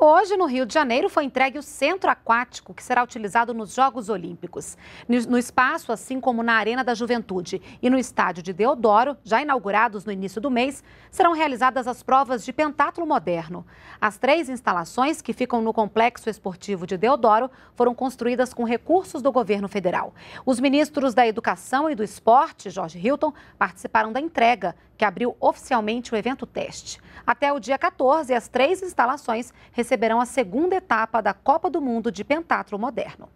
Hoje, no Rio de Janeiro, foi entregue o centro aquático que será utilizado nos Jogos Olímpicos. No espaço, assim como na Arena da Juventude e no estádio de Deodoro, já inaugurados no início do mês, serão realizadas as provas de pentátulo moderno. As três instalações que ficam no Complexo Esportivo de Deodoro foram construídas com recursos do governo federal. Os ministros da Educação e do Esporte, Jorge Hilton, participaram da entrega, que abriu oficialmente o evento teste. Até o dia 14, as três instalações receberão a segunda etapa da Copa do Mundo de Pentatlo Moderno.